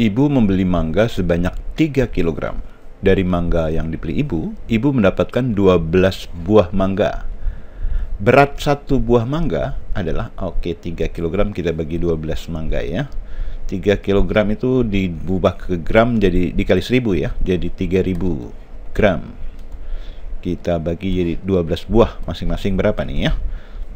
ibu membeli mangga sebanyak 3 kg. Dari mangga yang dibeli ibu, ibu mendapatkan 12 buah mangga. Berat satu buah mangga adalah oke okay, 3 kg kita bagi 12 mangga ya. 3 kg itu diubah ke gram jadi dikali 1000 ya, jadi 3000 gram. Kita bagi jadi 12 buah masing-masing berapa nih ya?